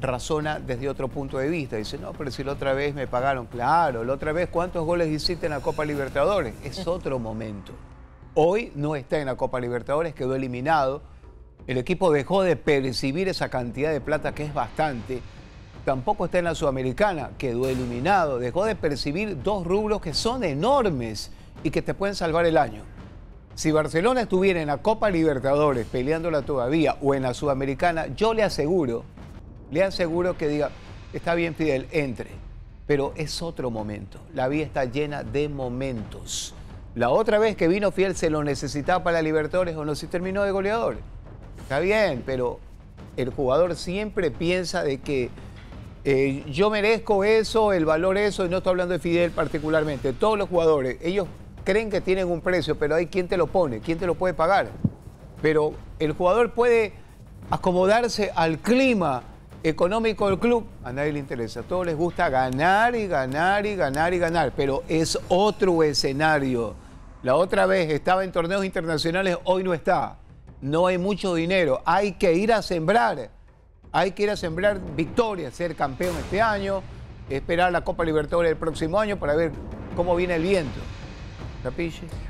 razona desde otro punto de vista. Dice, no, pero si la otra vez me pagaron, claro, la otra vez cuántos goles hiciste en la Copa Libertadores. Es otro momento. Hoy no está en la Copa Libertadores, quedó eliminado. El equipo dejó de percibir esa cantidad de plata que es bastante. Tampoco está en la Sudamericana, quedó eliminado. Dejó de percibir dos rubros que son enormes y que te pueden salvar el año. Si Barcelona estuviera en la Copa Libertadores peleándola todavía o en la Sudamericana, yo le aseguro le aseguro que diga, está bien Fidel, entre. Pero es otro momento. La vida está llena de momentos. La otra vez que vino Fidel se lo necesitaba para Libertadores o no se terminó de goleador. Está bien, pero el jugador siempre piensa de que eh, yo merezco eso, el valor eso, y no estoy hablando de Fidel particularmente, todos los jugadores, ellos creen que tienen un precio, pero hay quien te lo pone, quien te lo puede pagar. Pero el jugador puede acomodarse al clima económico el club, a nadie le interesa. A todos les gusta ganar y ganar y ganar y ganar, pero es otro escenario. La otra vez estaba en torneos internacionales, hoy no está. No hay mucho dinero, hay que ir a sembrar. Hay que ir a sembrar victorias, ser campeón este año, esperar la Copa Libertadores el próximo año para ver cómo viene el viento. ¿Capiche?